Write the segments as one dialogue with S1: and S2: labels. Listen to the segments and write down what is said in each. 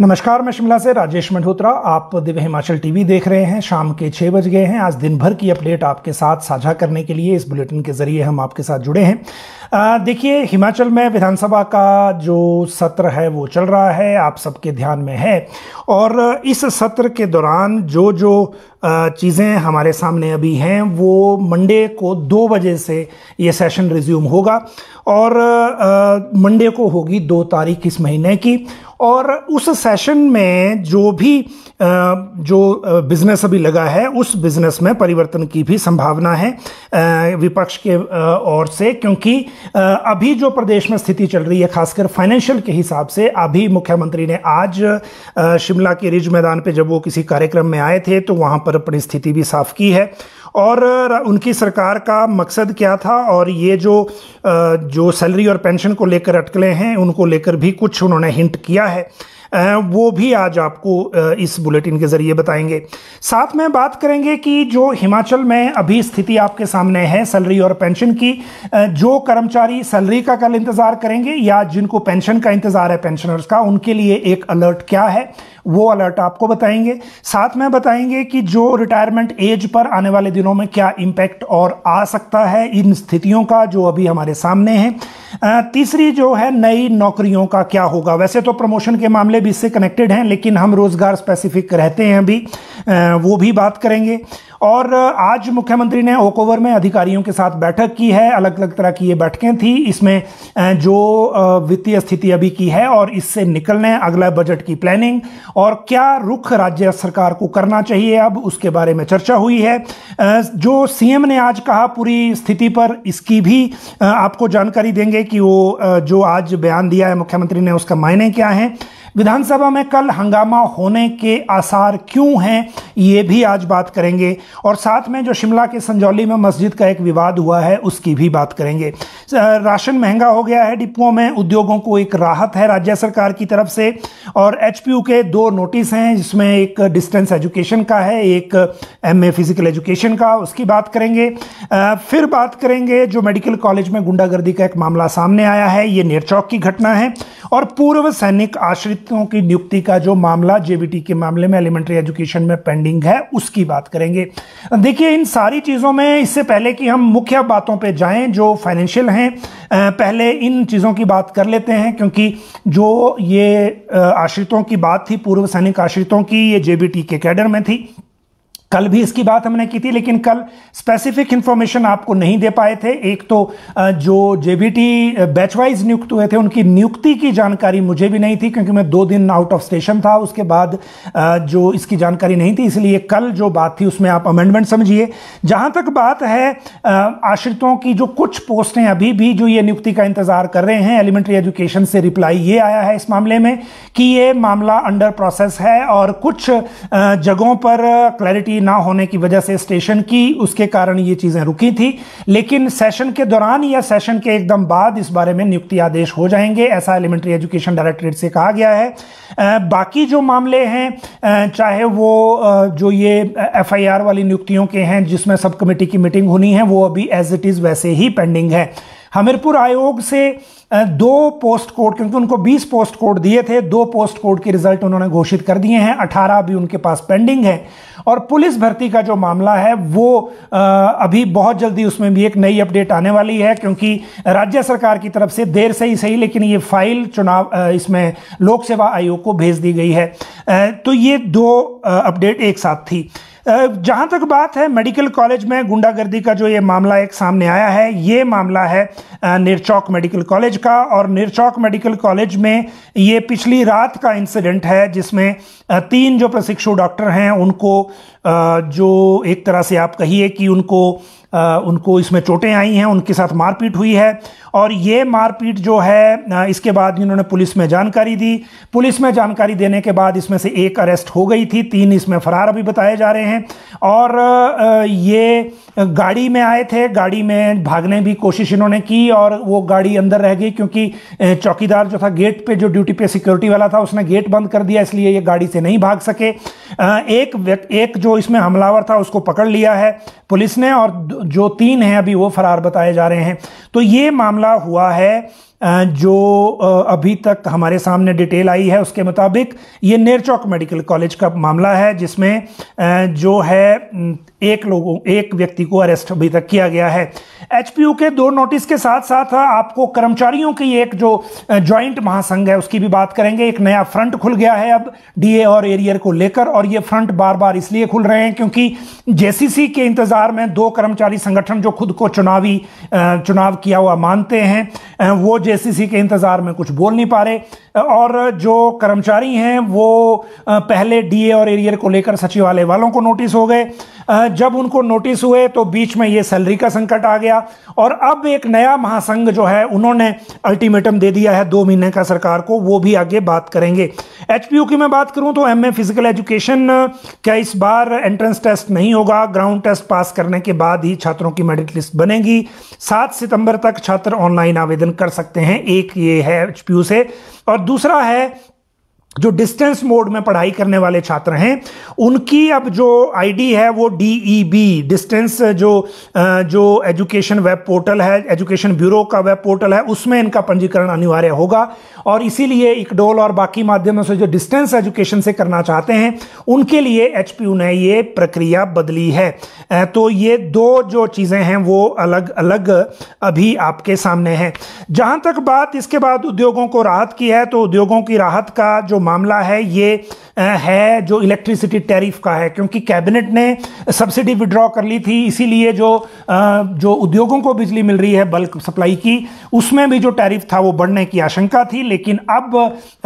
S1: नमस्कार मैं शिमला से राजेश मल्होत्रा आप दिव्य हिमाचल टीवी देख रहे हैं शाम के छः बज गए हैं आज दिन भर की अपडेट आपके साथ साझा करने के लिए इस बुलेटिन के जरिए हम आपके साथ जुड़े हैं देखिए हिमाचल में विधानसभा का जो सत्र है वो चल रहा है आप सबके ध्यान में है और इस सत्र के दौरान जो जो चीज़ें हमारे सामने अभी हैं वो मंडे को दो बजे से ये सेशन रिज्यूम होगा और मंडे को होगी दो तारीख इस महीने की और उस सेशन में जो भी जो बिजनेस अभी लगा है उस बिजनेस में परिवर्तन की भी संभावना है विपक्ष के ओर से क्योंकि अभी जो प्रदेश में स्थिति चल रही है खासकर फाइनेंशियल के हिसाब से अभी मुख्यमंत्री ने आज शिमला के रिज मैदान पे जब वो किसी कार्यक्रम में आए थे तो वहाँ पर अपनी स्थिति भी साफ की है और उनकी सरकार का मकसद क्या था और ये जो जो सैलरी और पेंशन को लेकर अटकलें हैं उनको लेकर भी कुछ उन्होंने हिंट किया है वो भी आज आपको इस बुलेटिन के ज़रिए बताएंगे साथ में बात करेंगे कि जो हिमाचल में अभी स्थिति आपके सामने है सैलरी और पेंशन की जो कर्मचारी सैलरी का कल इंतज़ार करेंगे या जिनको पेंशन का इंतज़ार है पेंशनर्स का उनके लिए एक अलर्ट क्या है वो अलर्ट आपको बताएंगे साथ में बताएंगे कि जो रिटायरमेंट एज पर आने वाले दिनों में क्या इम्पैक्ट और आ सकता है इन स्थितियों का जो अभी हमारे सामने है तीसरी जो है नई नौकरियों का क्या होगा वैसे तो प्रमोशन के मामले मामले भी इससे कनेक्टेड हैं लेकिन हम रोज़गार स्पेसिफिक रहते हैं अभी वो भी बात करेंगे और आज मुख्यमंत्री ने ओकओवर में अधिकारियों के साथ बैठक की है अलग अलग तरह की ये बैठकें थी इसमें जो वित्तीय स्थिति अभी की है और इससे निकलने अगला बजट की प्लानिंग और क्या रुख राज्य सरकार को करना चाहिए अब उसके बारे में चर्चा हुई है जो सीएम ने आज कहा पूरी स्थिति पर इसकी भी आपको जानकारी देंगे कि वो जो आज बयान दिया है मुख्यमंत्री ने उसका मायने क्या है विधानसभा में कल हंगामा होने के आसार क्यों हैं ये भी आज बात करेंगे और साथ में जो शिमला के संजौली में मस्जिद का एक विवाद हुआ है उसकी भी बात करेंगे राशन महंगा हो गया है डिपुओं में उद्योगों को एक राहत है राज्य सरकार की तरफ से और एच के दो नोटिस हैं जिसमें एक डिस्टेंस एजुकेशन का है एक एम फिजिकल एजुकेशन का उसकी बात करेंगे फिर बात करेंगे जो मेडिकल कॉलेज में गुंडागर्दी का एक मामला सामने आया है ये नेरचौक की घटना है और पूर्व सैनिक आश्रित शिक्षकों की नियुक्ति का जो मामला जेबीटी के मामले में एलिमेंट्री एजुकेशन में पेंडिंग है उसकी बात करेंगे देखिए इन सारी चीज़ों में इससे पहले कि हम मुख्य बातों पे जाएं जो फाइनेंशियल हैं पहले इन चीज़ों की बात कर लेते हैं क्योंकि जो ये आश्रितों की बात थी पूर्व सैनिक आश्रितों की ये जेबीटी के कैडर में थी कल भी इसकी बात हमने की थी लेकिन कल स्पेसिफिक इन्फॉर्मेशन आपको नहीं दे पाए थे एक तो जो बी बैच वाइज नियुक्त हुए थे उनकी नियुक्ति की जानकारी मुझे भी नहीं थी क्योंकि मैं दो दिन आउट ऑफ स्टेशन था उसके बाद जो इसकी जानकारी नहीं थी इसलिए कल जो बात थी उसमें आप अमेंडमेंट समझिए जहां तक बात है आश्रितों की जो कुछ पोस्टें अभी भी जो ये नियुक्ति का इंतजार कर रहे हैं एलिमेंट्री एजुकेशन से रिप्लाई ये आया है इस मामले में कि ये मामला अंडर प्रोसेस है और कुछ जगहों पर क्लैरिटी फैसिलिटी ना होने की वजह से स्टेशन की उसके कारण ये चीज़ें रुकी थी लेकिन सेशन के दौरान या सेशन के एकदम बाद इस बारे में नियुक्ति आदेश हो जाएंगे ऐसा एलिमेंट्री एजुकेशन डायरेक्टरेट से कहा गया है बाकी जो मामले हैं चाहे वो जो ये एफ वाली नियुक्तियों के हैं जिसमें सब कमेटी की मीटिंग होनी है वो अभी एज इट इज़ वैसे ही पेंडिंग है हमीरपुर आयोग से दो पोस्ट कोड क्योंकि उनको 20 पोस्ट कोड दिए थे दो पोस्ट कोड के रिजल्ट उन्होंने घोषित कर दिए हैं 18 अभी उनके पास पेंडिंग है और पुलिस भर्ती का जो मामला है वो अभी बहुत जल्दी उसमें भी एक नई अपडेट आने वाली है क्योंकि राज्य सरकार की तरफ से देर से ही सही लेकिन ये फाइल चुनाव इसमें लोक सेवा आयोग को भेज दी गई है तो ये दो अपडेट एक साथ थी जहाँ तक बात है मेडिकल कॉलेज में गुंडागर्दी का जो ये मामला एक सामने आया है ये मामला है निरचौक मेडिकल कॉलेज का और निरचौक मेडिकल कॉलेज में ये पिछली रात का इंसिडेंट है जिसमें तीन जो प्रशिक्षु डॉक्टर हैं उनको जो एक तरह से आप कहिए कि उनको उनको इसमें चोटें आई हैं उनके साथ मारपीट हुई है और ये मारपीट जो है इसके बाद इन्होंने पुलिस में जानकारी दी पुलिस में जानकारी देने के बाद इसमें से एक अरेस्ट हो गई थी तीन इसमें फ़रार अभी बताए जा रहे हैं और ये गाड़ी में आए थे गाड़ी में भागने भी कोशिश इन्होंने की और वो गाड़ी अंदर रह गई क्योंकि चौकीदार जो था गेट पर जो ड्यूटी पे सिक्योरिटी वाला था उसने गेट बंद कर दिया इसलिए ये गाड़ी से नहीं भाग सके एक एक जो इसमें हमलावर था उसको पकड़ लिया है पुलिस ने और जो तीन हैं अभी वो फरार बताए जा रहे हैं तो ये मामला हुआ है जो अभी तक हमारे सामने डिटेल आई है उसके मुताबिक ये नेरचौक मेडिकल कॉलेज का मामला है जिसमें जो है एक लोगों एक व्यक्ति को अरेस्ट अभी तक किया गया है एचपीयू के दो नोटिस के साथ साथ आपको कर्मचारियों की एक जो जॉइंट महासंघ है उसकी भी बात करेंगे एक नया फ्रंट खुल गया है अब डीए और एरियर को लेकर और ये फ्रंट बार बार इसलिए खुल रहे हैं क्योंकि जेसीसी के इंतजार में दो कर्मचारी संगठन जो खुद को चुनावी चुनाव किया हुआ मानते हैं वो जेसीसी के इंतजार में कुछ बोल नहीं पा रहे और जो कर्मचारी हैं वो पहले डीए और एरियर को लेकर सचिवालय वालों को नोटिस हो गए जब उनको नोटिस हुए तो बीच में ये सैलरी का संकट आ गया और अब एक नया महासंघ जो है उन्होंने अल्टीमेटम दे दिया है दो महीने का सरकार को वो भी आगे बात करेंगे एच की मैं बात करूँ तो एम फिजिकल एजुकेशन क्या इस बार एंट्रेंस टेस्ट नहीं होगा ग्राउंड टेस्ट पास करने के बाद ही छात्रों की मेरिट लिस्ट बनेगी सात सितंबर तक छात्र ऑनलाइन आवेदन कर सकते हैं एक ये है एच से और दूसरा है जो डिस्टेंस मोड में पढ़ाई करने वाले छात्र हैं उनकी अब जो आईडी है वो डीईबी डिस्टेंस e जो जो एजुकेशन वेब पोर्टल है एजुकेशन ब्यूरो का वेब पोर्टल है उसमें इनका पंजीकरण अनिवार्य होगा और इसीलिए इकडोल और बाकी माध्यमों से जो डिस्टेंस एजुकेशन से करना चाहते हैं उनके लिए एच ने ये प्रक्रिया बदली है तो ये दो जो चीज़ें हैं वो अलग अलग अभी आपके सामने हैं जहाँ तक बात इसके बाद उद्योगों को राहत की है तो उद्योगों की राहत का जो मामला है ये है जो इलेक्ट्रिसिटी टैरिफ का है क्योंकि कैबिनेट ने सब्सिडी विड्रॉ कर ली थी इसीलिए जो जो उद्योगों को बिजली मिल रही है बल्क सप्लाई की उसमें भी जो टैरिफ था वो बढ़ने की आशंका थी लेकिन अब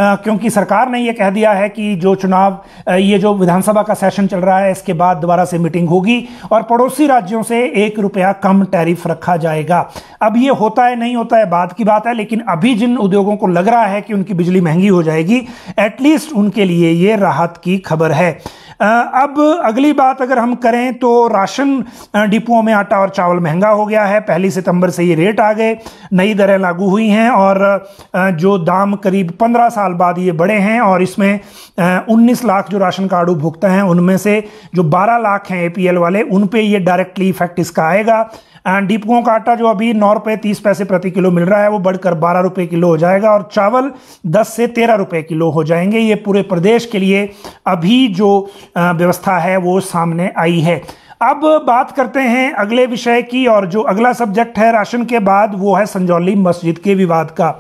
S1: क्योंकि सरकार ने ये कह दिया है कि जो चुनाव ये जो विधानसभा का सेशन चल रहा है इसके बाद दोबारा से मीटिंग होगी और पड़ोसी राज्यों से एक रुपया कम टैरिफ रखा जाएगा अब ये होता है नहीं होता है बाद की बात है लेकिन अभी जिन उद्योगों को लग रहा है कि उनकी बिजली महंगी हो जाएगी एटलीस्ट उनके लिए ये राहत की खबर है अब अगली बात अगर हम करें तो राशन डिपुओं में आटा और चावल महंगा हो गया है पहली सितंबर से ये रेट आ गए नई दरें लागू हुई हैं और जो दाम करीब पंद्रह साल बाद ये बढ़े हैं और इसमें उन्नीस लाख जो राशन कार्ड उपभोक्ता हैं उनमें से जो बारह लाख हैं ए वाले उन पर ये डायरेक्टली इफेक्ट इसका आएगा डीपकों का आटा जो अभी नौ रुपये तीस पैसे प्रति किलो मिल रहा है वो बढ़कर बारह रुपये किलो हो जाएगा और चावल दस से तेरह रुपये किलो हो जाएंगे ये पूरे प्रदेश के लिए अभी जो व्यवस्था है वो सामने आई है अब बात करते हैं अगले विषय की और जो अगला सब्जेक्ट है राशन के बाद वो है संजौली मस्जिद के विवाद का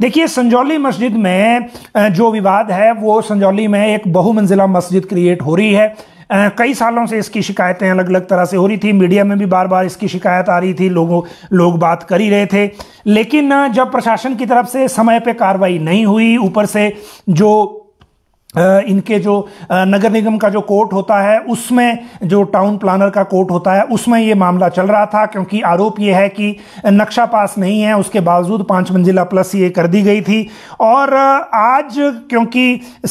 S1: देखिए संजौली मस्जिद में जो विवाद है वो संजौली में एक बहुमंजिला मस्जिद क्रिएट हो रही है कई सालों से इसकी शिकायतें अलग अलग तरह से हो रही थी मीडिया में भी बार बार इसकी शिकायत आ रही थी लोगों लोग बात कर ही रहे थे लेकिन जब प्रशासन की तरफ से समय पर कार्रवाई नहीं हुई ऊपर से जो इनके जो नगर निगम का जो कोर्ट होता है उसमें जो टाउन प्लानर का कोर्ट होता है उसमें ये मामला चल रहा था क्योंकि आरोप ये है कि नक्शा पास नहीं है उसके बावजूद पाँच मंजिला प्लस ये कर दी गई थी और आज क्योंकि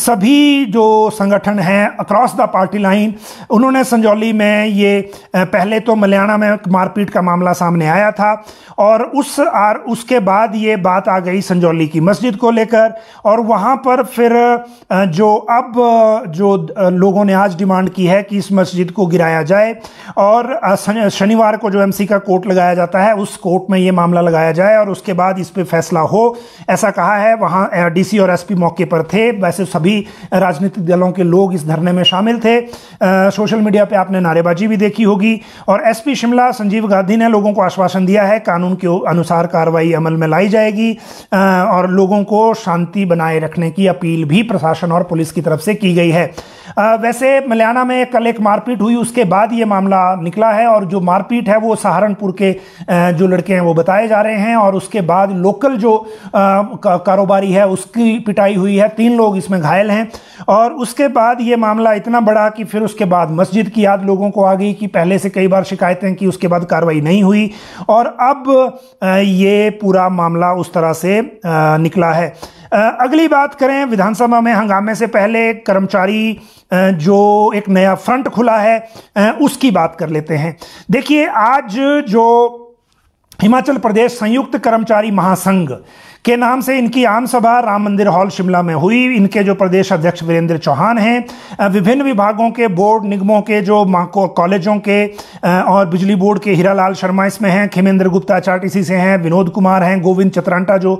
S1: सभी जो संगठन हैं अक्रॉस द पार्टी लाइन उन्होंने संजौली में ये पहले तो मलयाणा में मारपीट का मामला सामने आया था और उस आर उसके बाद ये बात आ गई संजौली की मस्जिद को लेकर और वहाँ पर फिर जो अब जो लोगों ने आज डिमांड की है कि इस मस्जिद को गिराया जाए और शनिवार को जो एमसी का कोर्ट लगाया जाता है उस कोर्ट में ये मामला लगाया जाए और उसके बाद इस पर फैसला हो ऐसा कहा है वहाँ डीसी और एसपी मौके पर थे वैसे सभी राजनीतिक दलों के लोग इस धरने में शामिल थे सोशल मीडिया पर आपने नारेबाजी भी देखी होगी और एस शिमला संजीव गांधी ने लोगों को आश्वासन दिया है कानून के अनुसार कार्रवाई अमल में लाई जाएगी और लोगों को शांति बनाए रखने की अपील भी प्रशासन और पुलिस पुलिस की तरफ से की गई है आ, वैसे मल्याना में कल एक मारपीट हुई उसके बाद ये मामला निकला है और जो मारपीट है वो सहारनपुर के जो लड़के हैं वो बताए जा रहे हैं और उसके बाद लोकल जो कारोबारी है उसकी पिटाई हुई है तीन लोग इसमें घायल हैं और उसके बाद ये मामला इतना बड़ा कि फिर उसके बाद मस्जिद की याद लोगों को आ गई कि पहले से कई बार शिकायतें की उसके बाद कार्रवाई नहीं हुई और अब ये पूरा मामला उस तरह से निकला है अगली बात करें विधानसभा में हंगामे से पहले कर्मचारी जो एक नया फ्रंट खुला है उसकी बात कर लेते हैं देखिए आज जो हिमाचल प्रदेश संयुक्त कर्मचारी महासंघ के नाम से इनकी आम सभा राम मंदिर हॉल शिमला में हुई इनके जो प्रदेश अध्यक्ष वीरेंद्र चौहान हैं विभिन्न विभागों के बोर्ड निगमों के जो कॉलेजों के और बिजली बोर्ड के हीरालाल शर्मा इसमें हैं खेमेंद्र गुप्ता चार्टीसी से हैं विनोद कुमार हैं गोविंद चतरांटा जो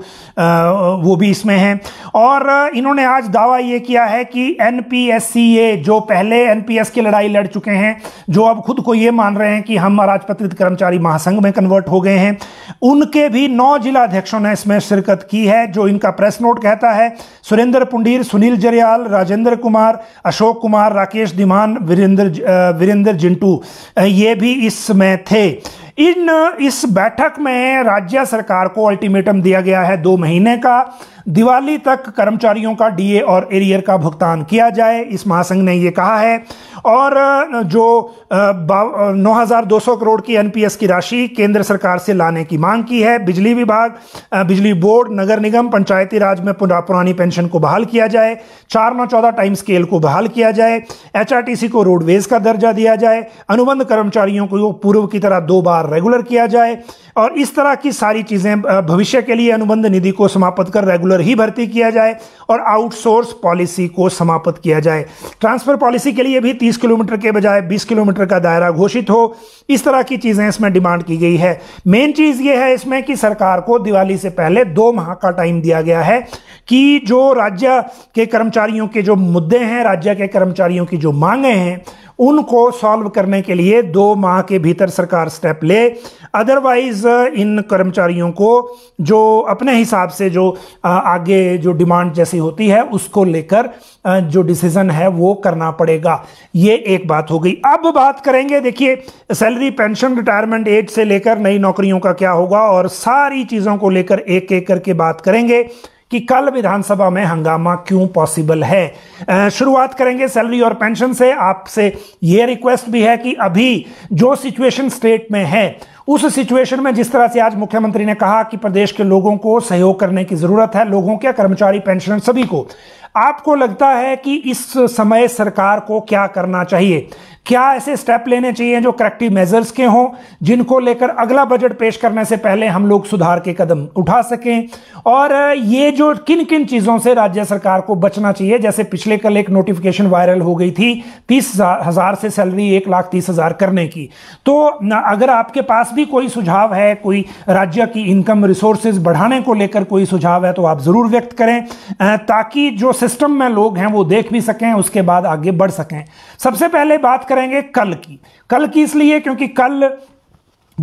S1: वो भी इसमें हैं और इन्होंने आज दावा ये किया है कि एन जो पहले एन की लड़ाई लड़ चुके हैं जो अब खुद को ये मान रहे हैं कि हम अराजपत्रित कर्मचारी महासंघ में कन्वर्ट हो गए हैं उनके भी नौ जिलाध्यक्षों ने इसमें शिरकत शिरकत की है जो इनका प्रेस नोट कहता है सुरेंद्र पुंडीर सुनील जरियाल राजेंद्र कुमार अशोक कुमार राकेश धीमान वीरेंद्र वीरेंद्र जिंटू ये भी इसमें थे इन इस बैठक में राज्य सरकार को अल्टीमेटम दिया गया है दो महीने का दिवाली तक कर्मचारियों का डीए और एरियर का भुगतान किया जाए इस महासंघ ने यह कहा है और जो नौ हज़ार दो सौ करोड़ की एनपीएस की राशि केंद्र सरकार से लाने की मांग की है बिजली विभाग बिजली बोर्ड नगर निगम पंचायती राज में पुरानी पेंशन को बहाल किया जाए चार नौ चौदह टाइम स्केल को बहाल किया जाए एचआरटीसी को रोडवेज का दर्जा दिया जाए अनुबंध कर्मचारियों को पूर्व की तरह दो बार रेगुलर किया जाए और इस तरह की सारी चीज़ें भविष्य के लिए अनुबंध निधि को समाप्त कर रेगुलर रेगुलर ही भर्ती किया जाए और आउटसोर्स पॉलिसी को समाप्त किया जाए ट्रांसफर पॉलिसी के लिए भी 30 किलोमीटर के बजाय 20 किलोमीटर का दायरा घोषित हो इस तरह की चीज़ें इसमें डिमांड की गई है मेन चीज़ ये है इसमें कि सरकार को दिवाली से पहले दो माह का टाइम दिया गया है कि जो राज्य के कर्मचारियों के जो मुद्दे हैं राज्य के कर्मचारियों की जो मांगे हैं उनको सॉल्व करने के लिए दो माह के भीतर सरकार स्टेप ले अदरवाइज uh, इन कर्मचारियों को जो अपने हिसाब से जो आगे जो डिमांड जैसी होती है उसको लेकर जो डिसीजन है वो करना पड़ेगा ये एक बात हो गई अब बात करेंगे देखिए सैलरी पेंशन रिटायरमेंट एज से लेकर नई नौकरियों का क्या होगा और सारी चीजों को लेकर एक एक करके बात करेंगे कि कल विधानसभा में हंगामा क्यों पॉसिबल है शुरुआत करेंगे सैलरी और पेंशन से आपसे यह रिक्वेस्ट भी है कि अभी जो सिचुएशन स्टेट में है उस सिचुएशन में जिस तरह से आज मुख्यमंत्री ने कहा कि प्रदेश के लोगों को सहयोग करने की ज़रूरत है लोगों के कर्मचारी पेंशनर सभी को आपको लगता है कि इस समय सरकार को क्या करना चाहिए क्या ऐसे स्टेप लेने चाहिए जो करेक्टिव मेजर्स के हों जिनको लेकर अगला बजट पेश करने से पहले हम लोग सुधार के कदम उठा सकें और ये जो किन किन चीज़ों से राज्य सरकार को बचना चाहिए जैसे पिछले कल एक नोटिफिकेशन वायरल हो गई थी तीस हज़ार से सैलरी एक लाख तीस हज़ार करने की तो अगर आपके पास भी कोई सुझाव है कोई राज्य की इनकम रिसोर्सेज बढ़ाने को लेकर कोई सुझाव है तो आप ज़रूर व्यक्त करें ताकि जो सिस्टम में लोग हैं वो देख भी सकें उसके बाद आगे बढ़ सकें सबसे पहले बात करेंगे कल की कल की इसलिए क्योंकि कल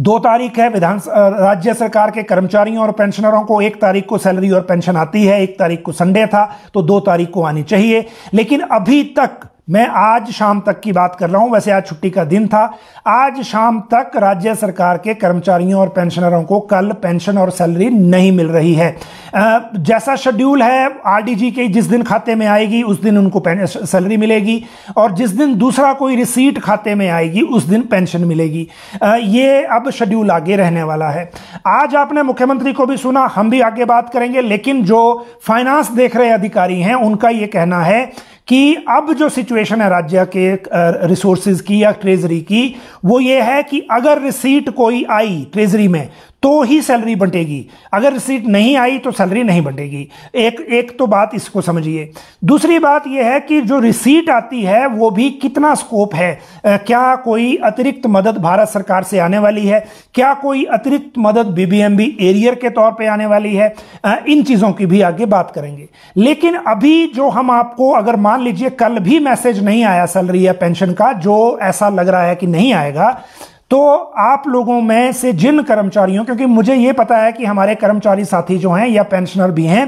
S1: दो तारीख है विधान राज्य सरकार के कर्मचारियों और पेंशनरों को एक तारीख को सैलरी और पेंशन आती है एक तारीख को संडे था तो दो तारीख को आनी चाहिए लेकिन अभी तक मैं आज शाम तक की बात कर रहा हूं वैसे आज छुट्टी का दिन था आज शाम तक राज्य सरकार के कर्मचारियों और पेंशनरों को कल पेंशन और सैलरी नहीं मिल रही है जैसा शेड्यूल है आरडीजी के जिस दिन खाते में आएगी उस दिन उनको सैलरी मिलेगी और जिस दिन दूसरा कोई रिसीट खाते में आएगी उस दिन पेंशन मिलेगी ये अब शेड्यूल आगे रहने वाला है आज आपने मुख्यमंत्री को भी सुना हम भी आगे बात करेंगे लेकिन जो फाइनेंस देख रहे अधिकारी हैं उनका ये कहना है कि अब जो सिचुएशन है राज्य के रिसोर्सेज की या ट्रेजरी की वो ये है कि अगर रिसीट कोई आई ट्रेजरी में तो ही सैलरी बंटेगी अगर रिसीट नहीं आई तो सैलरी नहीं बंटेगी एक एक तो बात इसको समझिए दूसरी बात यह है कि जो रिसीट आती है वो भी कितना स्कोप है आ, क्या कोई अतिरिक्त मदद भारत सरकार से आने वाली है क्या कोई अतिरिक्त मदद बीबीएमबी एरियर के तौर पे आने वाली है आ, इन चीज़ों की भी आगे बात करेंगे लेकिन अभी जो हम आपको अगर मान लीजिए कल भी मैसेज नहीं आया सैलरी या पेंशन का जो ऐसा लग रहा है कि नहीं आएगा तो आप लोगों में से जिन कर्मचारियों क्योंकि मुझे ये पता है कि हमारे कर्मचारी साथी जो हैं या पेंशनर भी हैं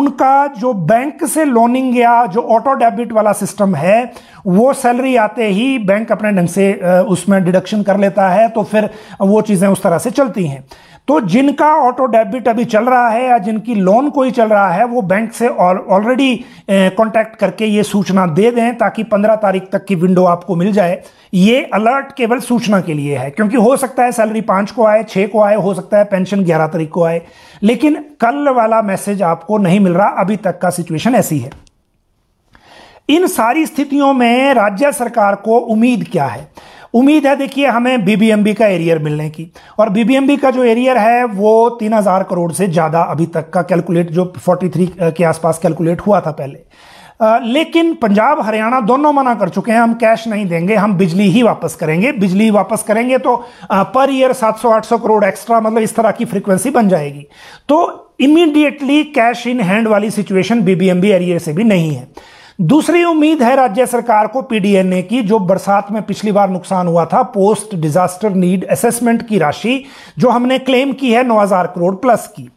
S1: उनका जो बैंक से लोनिंग या जो ऑटो डेबिट वाला सिस्टम है वो सैलरी आते ही बैंक अपने ढंग से उसमें डिडक्शन कर लेता है तो फिर वो चीज़ें उस तरह से चलती हैं तो जिनका ऑटो डेबिट अभी चल रहा है या जिनकी लोन कोई चल रहा है वो बैंक से ऑलरेडी कॉन्टैक्ट करके ये सूचना दे दें ताकि 15 तारीख तक की विंडो आपको मिल जाए ये अलर्ट केवल सूचना के लिए है क्योंकि हो सकता है सैलरी पांच को आए छः को आए हो सकता है पेंशन ग्यारह तारीख को आए लेकिन कल वाला मैसेज आपको नहीं मिल रहा अभी तक का सिचुएशन ऐसी है इन सारी स्थितियों में राज्य सरकार को उम्मीद क्या है उम्मीद है देखिए हमें बीबीएमबी का एरियर मिलने की और बीबीएमबी का जो एरियर है वो हजार करोड़ से ज़्यादा अभी तक का कैलकुलेट जो 43 के आसपास कैलकुलेट हुआ था पहले आ, लेकिन पंजाब हरियाणा दोनों मना कर चुके हैं हम कैश नहीं देंगे हम बिजली ही वापस करेंगे बिजली वापस करेंगे तो आ, पर ईयर 700-800 करोड़ एक्स्ट्रा मतलब इस तरह की फ्रीक्वेंसी बन जाएगी तो इमीडिएटली कैश इन हैंड वाली सिचुएशन बीबीएमबी एरियर से भी नहीं है दूसरी उम्मीद है राज्य सरकार को पीडीएनए की जो बरसात में पिछली बार नुकसान हुआ था पोस्ट डिजास्टर नीड असेसमेंट की राशि जो हमने क्लेम की है 9000 करोड़ प्लस की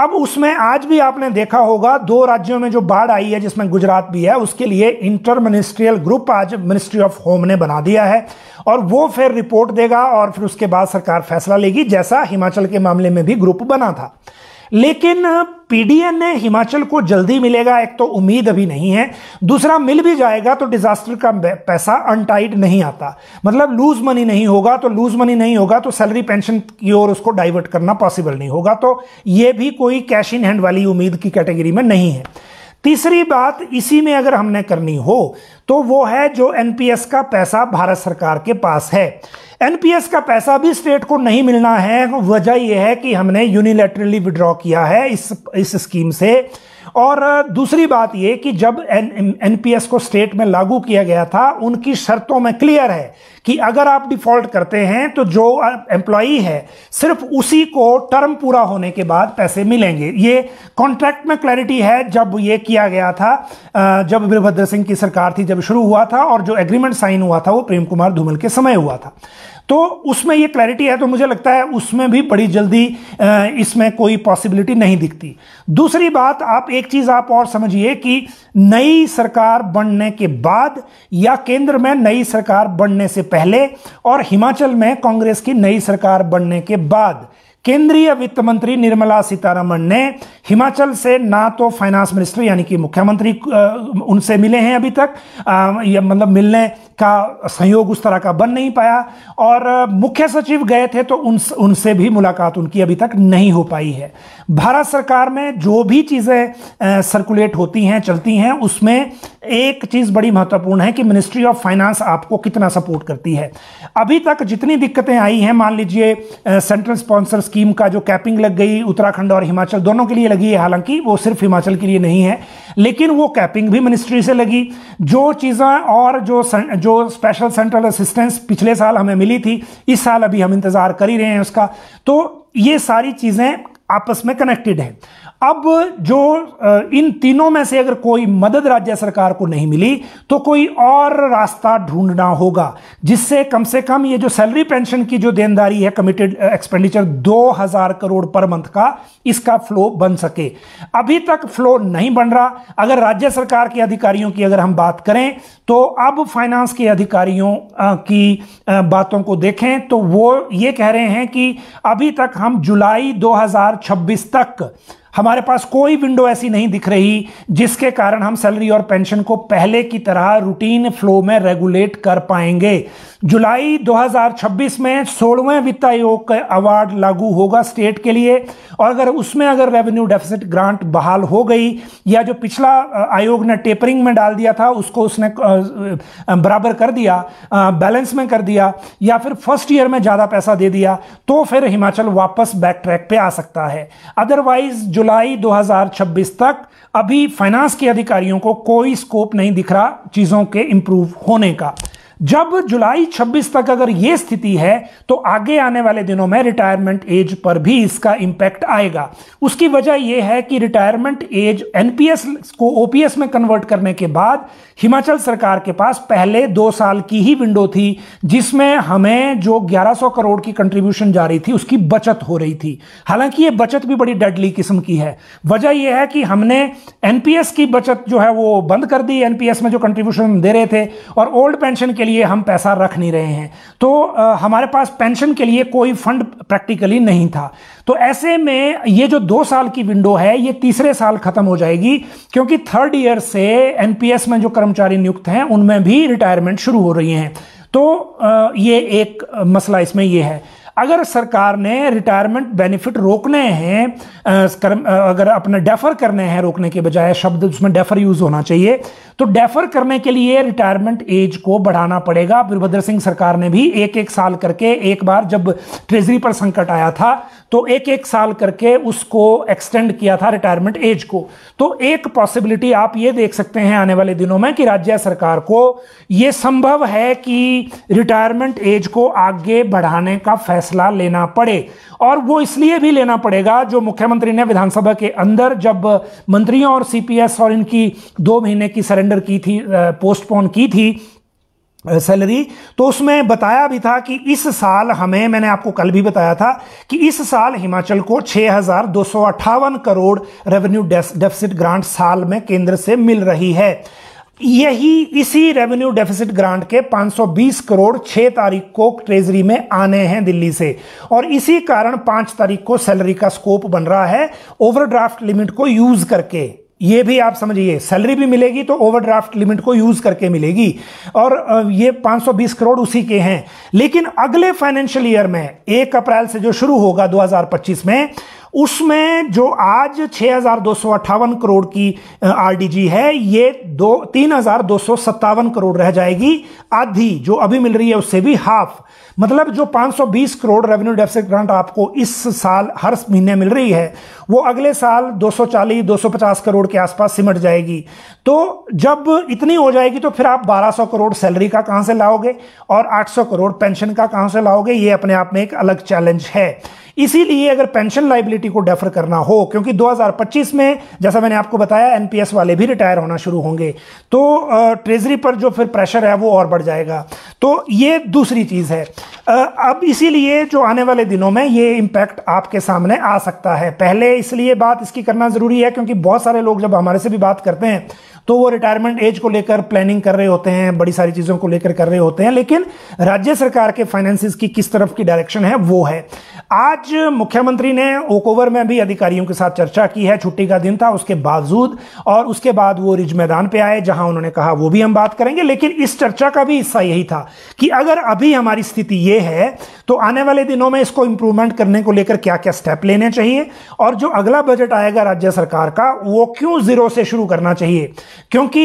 S1: अब उसमें आज भी आपने देखा होगा दो राज्यों में जो बाढ़ आई है जिसमें गुजरात भी है उसके लिए इंटर मिनिस्ट्रियल ग्रुप आज मिनिस्ट्री ऑफ होम ने बना दिया है और वो फिर रिपोर्ट देगा और फिर उसके बाद सरकार फैसला लेगी जैसा हिमाचल के मामले में भी ग्रुप बना था लेकिन ने हिमाचल को जल्दी मिलेगा एक तो उम्मीद अभी नहीं है दूसरा मिल भी जाएगा तो डिजास्टर का पैसा अनटाइड नहीं आता मतलब लूज मनी नहीं होगा तो लूज मनी नहीं होगा तो सैलरी पेंशन की ओर उसको डाइवर्ट करना पॉसिबल नहीं होगा तो ये भी कोई कैश इन हैंड वाली उम्मीद की कैटेगरी में नहीं है तीसरी बात इसी में अगर हमने करनी हो तो वो है जो एनपीएस का पैसा भारत सरकार के पास है एनपीएस का पैसा भी स्टेट को नहीं मिलना है वजह यह है कि हमने यूनिलेटरली विड्रॉ किया है इस इस स्कीम से और दूसरी बात यह कि जब एनपीएस को स्टेट में लागू किया गया था उनकी शर्तों में क्लियर है कि अगर आप डिफॉल्ट करते हैं तो जो एम्प्लॉई है सिर्फ उसी को टर्म पूरा होने के बाद पैसे मिलेंगे ये कॉन्ट्रैक्ट में क्लैरिटी है जब ये किया गया था जब वीरभद्र सिंह की सरकार थी जब शुरू हुआ था और जो एग्रीमेंट साइन हुआ था वो प्रेम कुमार धूमल के समय हुआ था तो उसमें ये क्लैरिटी है तो मुझे लगता है उसमें भी बड़ी जल्दी इसमें कोई पॉसिबिलिटी नहीं दिखती दूसरी बात आप एक चीज़ आप और समझिए कि नई सरकार बनने के बाद या केंद्र में नई सरकार बनने से पहले और हिमाचल में कांग्रेस की नई सरकार बनने के बाद केंद्रीय वित्त मंत्री निर्मला सीतारमण ने हिमाचल से ना तो फाइनेंस मिनिस्टर यानी कि मुख्यमंत्री उनसे मिले हैं अभी तक या मतलब मिलने का संयोग उस तरह का बन नहीं पाया और मुख्य सचिव गए थे तो उन उनसे भी मुलाकात उनकी अभी तक नहीं हो पाई है भारत सरकार में जो भी चीज़ें सर्कुलेट होती हैं चलती हैं उसमें एक चीज़ बड़ी महत्वपूर्ण है कि मिनिस्ट्री ऑफ फाइनेंस आपको कितना सपोर्ट करती है अभी तक जितनी दिक्कतें आई हैं मान लीजिए सेंट्रल स्पॉन्सर स्कीम का जो कैपिंग लग गई उत्तराखंड और हिमाचल दोनों के लिए लगी है हालांकि वो सिर्फ हिमाचल के लिए नहीं है लेकिन वो कैपिंग भी मिनिस्ट्री से लगी जो चीज़ें और जो जो स्पेशल सेंट्रल असिस्टेंस पिछले साल हमें मिली थी इस साल अभी हम इंतज़ार कर ही रहे हैं उसका तो ये सारी चीज़ें आपस में कनेक्टेड हैं अब जो इन तीनों में से अगर कोई मदद राज्य सरकार को नहीं मिली तो कोई और रास्ता ढूंढना होगा जिससे कम से कम ये जो सैलरी पेंशन की जो देनदारी है committed expenditure 2000 crore per month का इसका फ्लो बन सके अभी तक फ्लो नहीं बन रहा अगर राज्य सरकार के अधिकारियों की अगर हम बात करें तो अब फाइनेंस के अधिकारियों की बातों को देखें तो वो ये कह रहे हैं कि अभी तक हम जुलाई दो तक हमारे पास कोई विंडो ऐसी नहीं दिख रही जिसके कारण हम सैलरी और पेंशन को पहले की तरह रूटीन फ्लो में रेगुलेट कर पाएंगे जुलाई 2026 में सोलहवें वित्त आयोग का अवार्ड लागू होगा स्टेट के लिए और अगर उसमें अगर रेवेन्यू डेफिसिट ग्रांट बहाल हो गई या जो पिछला आयोग ने टेपरिंग में डाल दिया था उसको उसने बराबर कर दिया बैलेंस में कर दिया या फिर फर्स्ट ईयर में ज़्यादा पैसा दे दिया तो फिर हिमाचल वापस बैक ट्रैक पर आ सकता है अदरवाइज जुलाई दो तक अभी फाइनेंस के अधिकारियों को कोई स्कोप नहीं दिख रहा चीज़ों के इम्प्रूव होने का जब जुलाई 26 तक अगर ये स्थिति है तो आगे आने वाले दिनों में रिटायरमेंट एज पर भी इसका इंपैक्ट आएगा उसकी वजह यह है कि रिटायरमेंट एज एनपीएस को ओपीएस में कन्वर्ट करने के बाद हिमाचल सरकार के पास पहले दो साल की ही विंडो थी जिसमें हमें जो 1100 करोड़ की कंट्रीब्यूशन जा रही थी उसकी बचत हो रही थी हालांकि ये बचत भी बड़ी डेडली किस्म की है वजह यह है कि हमने एनपीएस की बचत जो है वो बंद कर दी एनपीएस में जो कंट्रीब्यूशन दे रहे थे और ओल्ड पेंशन के के लिए हम पैसा रख नहीं रहे हैं तो आ, हमारे पास पेंशन के लिए कोई फंड प्रैक्टिकली नहीं था तो ऐसे में ये जो दो साल की विंडो है ये तीसरे साल खत्म हो जाएगी क्योंकि थर्ड ईयर से एनपीएस में जो कर्मचारी नियुक्त हैं उनमें भी रिटायरमेंट शुरू हो रही हैं तो ये एक मसला इसमें ये है अगर सरकार ने रिटायरमेंट बेनिफिट रोकने हैं अगर अपने डेफर करने हैं रोकने के बजाय शब्द उसमें डेफर यूज होना चाहिए तो डेफर करने के लिए रिटायरमेंट एज को बढ़ाना पड़ेगा वीरभद्र सिंह सरकार ने भी एक एक साल करके एक बार जब ट्रेजरी पर संकट आया था तो एक एक साल करके उसको एक्सटेंड किया था रिटायरमेंट एज को तो एक पॉसिबिलिटी आप ये देख सकते हैं आने वाले दिनों में कि राज्य सरकार को यह संभव है कि रिटायरमेंट एज को आगे बढ़ाने का फैसला फैसला लेना पड़े और वो इसलिए भी लेना पड़ेगा जो मुख्यमंत्री ने विधानसभा के अंदर जब मंत्रियों और सीपीएस और इनकी दो महीने की सरेंडर की थी पोस्टपोन की थी सैलरी तो उसमें बताया भी था कि इस साल हमें मैंने आपको कल भी बताया था कि इस साल हिमाचल को छः करोड़ रेवेन्यू डेफिसिट ग्रांट साल में केंद्र से मिल रही है यही इसी रेवेन्यू डेफिसिट ग्रांट के 520 करोड़ 6 तारीख को ट्रेजरी में आने हैं दिल्ली से और इसी कारण 5 तारीख को सैलरी का स्कोप बन रहा है ओवरड्राफ्ट लिमिट को यूज करके ये भी आप समझिए सैलरी भी मिलेगी तो ओवरड्राफ्ट लिमिट को यूज करके मिलेगी और ये 520 करोड़ उसी के हैं लेकिन अगले फाइनेंशियल ईयर में एक अप्रैल से जो शुरू होगा 2025 में उसमें जो आज छः करोड़ की आरडीजी है ये दो तीन करोड़ रह जाएगी आधी जो अभी मिल रही है उससे भी हाफ मतलब जो 520 करोड़ रेवेन्यू डेफिसिट ग्रांट आपको इस साल हर महीने मिल रही है वो अगले साल 240 250 करोड़ के आसपास सिमट जाएगी तो जब इतनी हो जाएगी तो फिर आप 1200 करोड़ सैलरी का कहां से लाओगे और 800 करोड़ पेंशन का कहां से लाओगे ये अपने आप में एक अलग चैलेंज है इसीलिए अगर पेंशन लाइबिलिटी को डेफर करना हो क्योंकि 2025 में जैसा मैंने आपको बताया एनपीएस वाले भी रिटायर होना शुरू होंगे तो ट्रेजरी पर जो फिर प्रेशर है वो और बढ़ जाएगा तो ये दूसरी चीज़ है अब इसीलिए जो आने वाले दिनों में ये इम्पैक्ट आपके सामने आ सकता है पहले इसलिए बात इसकी करना ज़रूरी है क्योंकि बहुत सारे लोग जब हमारे से भी बात करते हैं तो वो रिटायरमेंट एज को लेकर प्लानिंग कर रहे होते हैं बड़ी सारी चीज़ों को लेकर कर रहे होते हैं लेकिन राज्य सरकार के फाइनेंसिस की किस तरफ की डायरेक्शन है वो है आज मुख्यमंत्री ने ओकओवर में भी अधिकारियों के साथ चर्चा की है छुट्टी का दिन था उसके बावजूद और उसके बाद वो रिज मैदान पे आए जहां उन्होंने कहा वो भी हम बात करेंगे लेकिन इस चर्चा का भी हिस्सा यही था कि अगर अभी हमारी स्थिति ये है तो आने वाले दिनों में इसको इम्प्रूवमेंट करने को लेकर क्या क्या स्टेप लेने चाहिए और जो अगला बजट आएगा राज्य सरकार का वो क्यों जीरो से शुरू करना चाहिए क्योंकि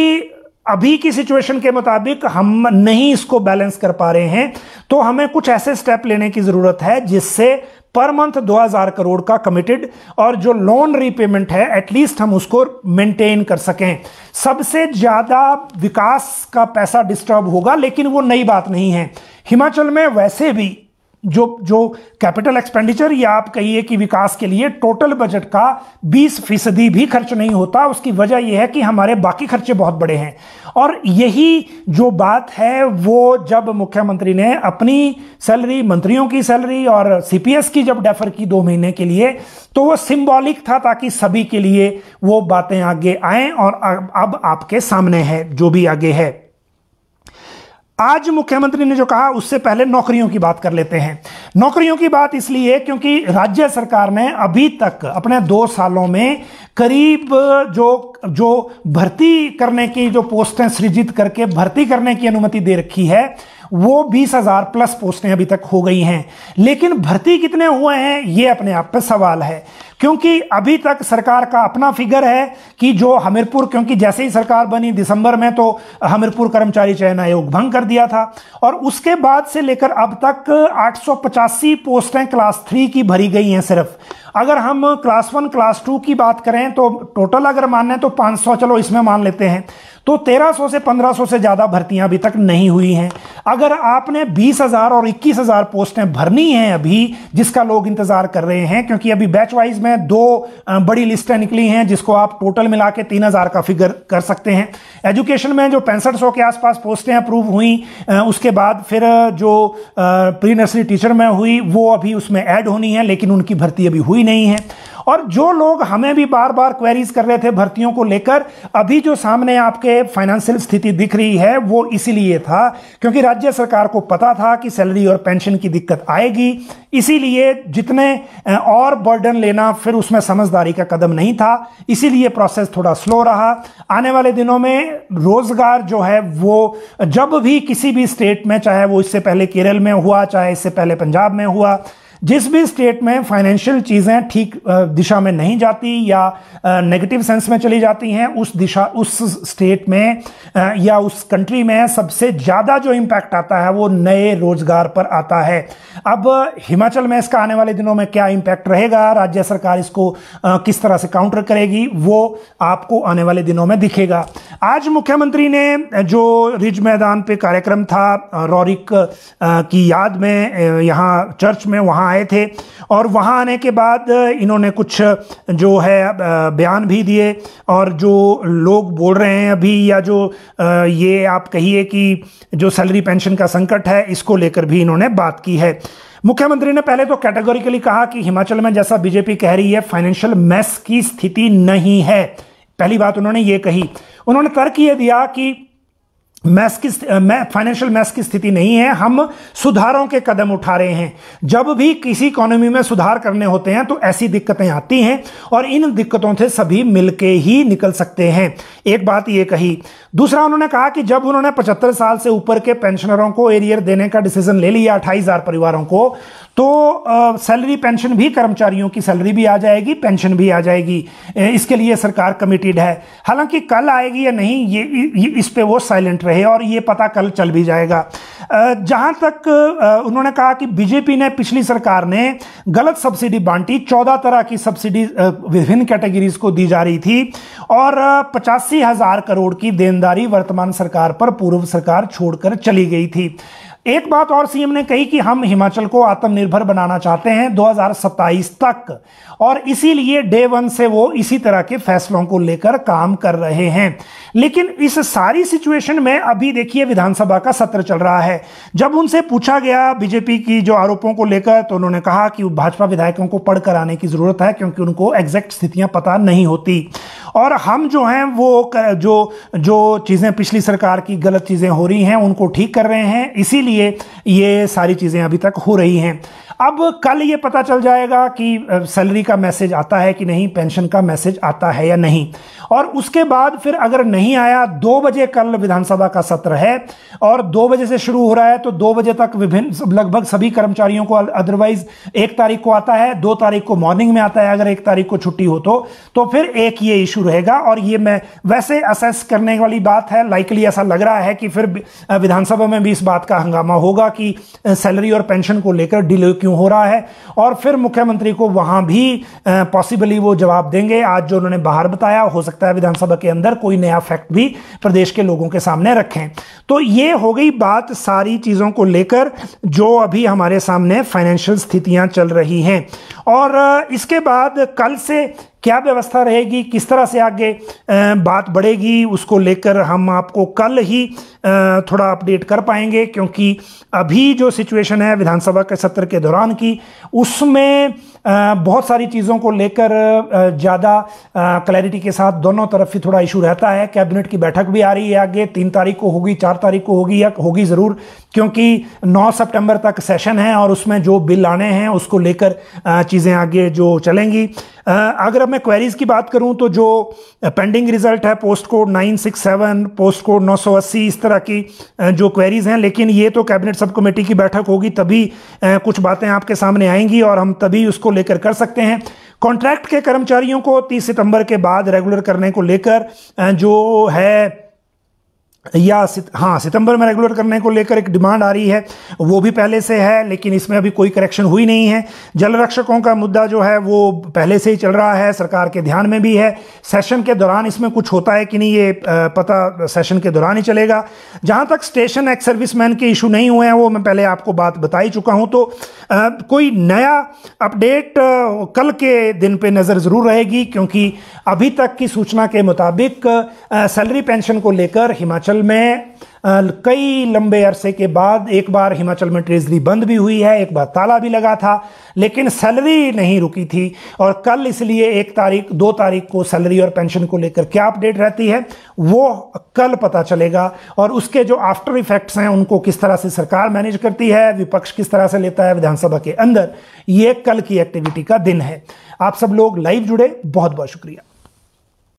S1: अभी की सिचुएशन के मुताबिक हम नहीं इसको बैलेंस कर पा रहे हैं तो हमें कुछ ऐसे स्टेप लेने की ज़रूरत है जिससे पर मंथ 2000 करोड़ का कमिटेड और जो लोन रीपेमेंट है एटलीस्ट हम उसको मेंटेन कर सकें सबसे ज़्यादा विकास का पैसा डिस्टर्ब होगा लेकिन वो नई बात नहीं है हिमाचल में वैसे भी जो जो कैपिटल एक्सपेंडिचर या आप कहिए कि विकास के लिए टोटल बजट का 20 फीसदी भी खर्च नहीं होता उसकी वजह यह है कि हमारे बाकी खर्चे बहुत बड़े हैं और यही जो बात है वो जब मुख्यमंत्री ने अपनी सैलरी मंत्रियों की सैलरी और सीपीएस की जब डेफर की दो महीने के लिए तो वो सिंबॉलिक था ताकि सभी के लिए वो बातें आगे आए और अब आपके सामने है जो भी आगे है आज मुख्यमंत्री ने जो कहा उससे पहले नौकरियों की बात कर लेते हैं नौकरियों की बात इसलिए क्योंकि राज्य सरकार ने अभी तक अपने दो सालों में करीब जो जो भर्ती करने की जो पोस्टें सृजित करके भर्ती करने की अनुमति दे रखी है वो बीस हजार प्लस पोस्टें अभी तक हो गई हैं लेकिन भर्ती कितने हुए हैं ये अपने आप पर सवाल है क्योंकि अभी तक सरकार का अपना फिगर है कि जो हमीरपुर क्योंकि जैसे ही सरकार बनी दिसंबर में तो हमीरपुर कर्मचारी चयन आयोग भंग कर दिया था और उसके बाद से लेकर अब तक आठ पोस्टें क्लास थ्री की भरी गई हैं सिर्फ अगर हम क्लास वन क्लास टू की बात करें तो टोटल अगर माने तो 500 चलो इसमें मान लेते हैं तो 1300 से 1500 से ज़्यादा भर्तियां अभी तक नहीं हुई हैं अगर आपने 20,000 और 21,000 पोस्टें भरनी हैं अभी जिसका लोग इंतज़ार कर रहे हैं क्योंकि अभी बैच वाइज में दो बड़ी लिस्टें निकली हैं जिसको आप टोटल मिला के तीन का फिगर कर सकते हैं एजुकेशन में जो पैंसठ के आसपास पोस्टें अप्रूव हुई उसके बाद फिर जो प्री नर्सरी टीचर में हुई वो अभी उसमें ऐड होनी है लेकिन उनकी भर्ती अभी हुई नहीं है और जो लोग हमें भी बार बार क्वेरीज कर रहे थे भर्तियों को लेकर अभी जो सामने आपके फाइनेंशियल स्थिति दिख रही है वो इसीलिए था क्योंकि राज्य सरकार को पता था कि सैलरी और पेंशन की दिक्कत आएगी इसीलिए जितने और बर्डन लेना फिर उसमें समझदारी का कदम नहीं था इसीलिए प्रोसेस थोड़ा स्लो रहा आने वाले दिनों में रोजगार जो है वो जब भी किसी भी स्टेट में चाहे वो इससे पहले केरल में हुआ चाहे इससे पहले पंजाब में हुआ जिस भी स्टेट में फाइनेंशियल चीज़ें ठीक दिशा में नहीं जाती या नेगेटिव सेंस में चली जाती हैं उस दिशा उस स्टेट में या उस कंट्री में सबसे ज़्यादा जो इम्पैक्ट आता है वो नए रोज़गार पर आता है अब हिमाचल में इसका आने वाले दिनों में क्या इम्पैक्ट रहेगा राज्य सरकार इसको किस तरह से काउंटर करेगी वो आपको आने वाले दिनों में दिखेगा आज मुख्यमंत्री ने जो रिज मैदान पर कार्यक्रम था रौरिक की याद में यहाँ चर्च में वहाँ आए थे और वहाँ आने के बाद इन्होंने कुछ जो है बयान भी दिए और जो लोग बोल रहे हैं अभी या जो ये आप कहिए कि जो सैलरी पेंशन का संकट है इसको लेकर भी इन्होंने बात की है मुख्यमंत्री ने पहले तो कैटेगोरिकली कहा कि हिमाचल में जैसा बीजेपी कह रही है फाइनेंशियल मैस की स्थिति नहीं है पहली बात उन्होंने ये कही उन्होंने तर्क ये दिया कि मैस की फाइनेंशियल मैस की स्थिति नहीं है हम सुधारों के कदम उठा रहे हैं जब भी किसी इकोनॉमी में सुधार करने होते हैं तो ऐसी दिक्कतें आती हैं और इन दिक्कतों से सभी मिलके ही निकल सकते हैं एक बात ये कही दूसरा उन्होंने कहा कि जब उन्होंने पचहत्तर साल से ऊपर के पेंशनरों को एरियर देने का डिसीजन ले लिया अट्ठाईस परिवारों को तो सैलरी पेंशन भी कर्मचारियों की सैलरी भी आ जाएगी पेंशन भी आ जाएगी इसके लिए सरकार कमिटेड है हालांकि कल आएगी या नहीं ये, ये इस पे वो साइलेंट रहे और ये पता कल चल भी जाएगा जहां तक उन्होंने कहा कि बीजेपी ने पिछली सरकार ने गलत सब्सिडी बांटी चौदह तरह की सब्सिडी विभिन्न कैटेगरीज को दी जा रही थी और पचासी हजार करोड़ की देनदारी वर्तमान सरकार पर पूर्व सरकार छोड़कर चली गई थी एक बात और सीएम ने कही कि हम हिमाचल को आत्मनिर्भर बनाना चाहते हैं 2027 तक और इसीलिए डे वन से वो इसी तरह के फैसलों को लेकर काम कर रहे हैं लेकिन इस सारी सिचुएशन में अभी देखिए विधानसभा का सत्र चल रहा है जब उनसे पूछा गया बीजेपी की जो आरोपों को लेकर तो उन्होंने कहा कि भाजपा विधायकों को पढ़ कर आने की जरूरत है क्योंकि उनको एग्जैक्ट स्थितियां पता नहीं होती और हम जो हैं वो कर, जो जो चीज़ें पिछली सरकार की गलत चीज़ें हो रही हैं उनको ठीक कर रहे हैं इसीलिए इसीलिए ये सारी चीज़ें अभी तक हो रही हैं अब कल ये पता चल जाएगा कि सैलरी का मैसेज आता है कि नहीं पेंशन का मैसेज आता है या नहीं और उसके बाद फिर अगर नहीं आया दो बजे कल विधानसभा का सत्र है और दो बजे से शुरू हो रहा है तो दो बजे तक विभिन्न लगभग सभी कर्मचारियों को अदरवाइज एक तारीख को आता है दो तारीख को मॉर्निंग में आता है अगर एक तारीख को छुट्टी हो तो तो फिर एक ये इशू रहेगा और ये मैं वैसे असेस करने वाली बात है लाइकली ऐसा लग रहा है कि फिर विधानसभा में भी इस बात का हंगामा होगा कि सैलरी और पेंशन को लेकर डिले क्यों क्यों हो रहा है और फिर मुख्यमंत्री को वहां भी पॉसिबली वो जवाब देंगे आज जो उन्होंने बाहर बताया हो सकता है विधानसभा के अंदर कोई नया फैक्ट भी प्रदेश के लोगों के सामने रखें तो ये हो गई बात सारी चीज़ों को लेकर जो अभी हमारे सामने फाइनेंशियल स्थितियां चल रही हैं और इसके बाद कल से क्या व्यवस्था रहेगी किस तरह से आगे बात बढ़ेगी उसको लेकर हम आपको कल ही थोड़ा अपडेट कर पाएंगे क्योंकि अभी जो सिचुएशन है विधानसभा के सत्र के दौरान की उसमें बहुत सारी चीज़ों को लेकर ज़्यादा क्लैरिटी के साथ दोनों तरफ ही थोड़ा इशू रहता है कैबिनेट की बैठक भी आ रही है आगे तीन तारीख को होगी चार तारीख को होगी या होगी ज़रूर क्योंकि 9 सितंबर तक सेशन है और उसमें जो बिल आने हैं उसको लेकर चीज़ें आगे जो चलेंगी अगर मैं क्वेरीज की बात करूं तो जो पेंडिंग रिजल्ट है पोस्ट कोड 967 पोस्ट कोड 980 इस तरह की जो क्वेरीज हैं लेकिन ये तो कैबिनेट सब कमेटी की बैठक होगी तभी कुछ बातें आपके सामने आएंगी और हम तभी उसको लेकर कर सकते हैं कॉन्ट्रैक्ट के कर्मचारियों को 30 सितंबर के बाद रेगुलर करने को लेकर जो है या सित, हाँ सितंबर में रेगुलर करने को लेकर एक डिमांड आ रही है वो भी पहले से है लेकिन इसमें अभी कोई करेक्शन हुई नहीं है जल रक्षकों का मुद्दा जो है वो पहले से ही चल रहा है सरकार के ध्यान में भी है सेशन के दौरान इसमें कुछ होता है कि नहीं ये पता सेशन के दौरान ही चलेगा जहाँ तक स्टेशन एक्स सर्विस के इशू नहीं हुए हैं वो मैं पहले आपको बात बता ही चुका हूँ तो आ, कोई नया अपडेट कल के दिन पर नज़र ज़रूर रहेगी क्योंकि अभी तक की सूचना के मुताबिक सैलरी पेंशन को लेकर हिमाचल में कई लंबे अरसे के बाद एक बार हिमाचल में ट्रेजरी बंद भी हुई है एक बार ताला भी लगा था लेकिन सैलरी नहीं रुकी थी और कल इसलिए एक तारीख दो तारीख को सैलरी और पेंशन को लेकर क्या अपडेट रहती है वो कल पता चलेगा और उसके जो आफ्टर इफेक्ट्स हैं उनको किस तरह से सरकार मैनेज करती है विपक्ष किस तरह से लेता है विधानसभा के अंदर ये कल की एक्टिविटी का दिन है आप सब लोग लाइव जुड़े बहुत बहुत शुक्रिया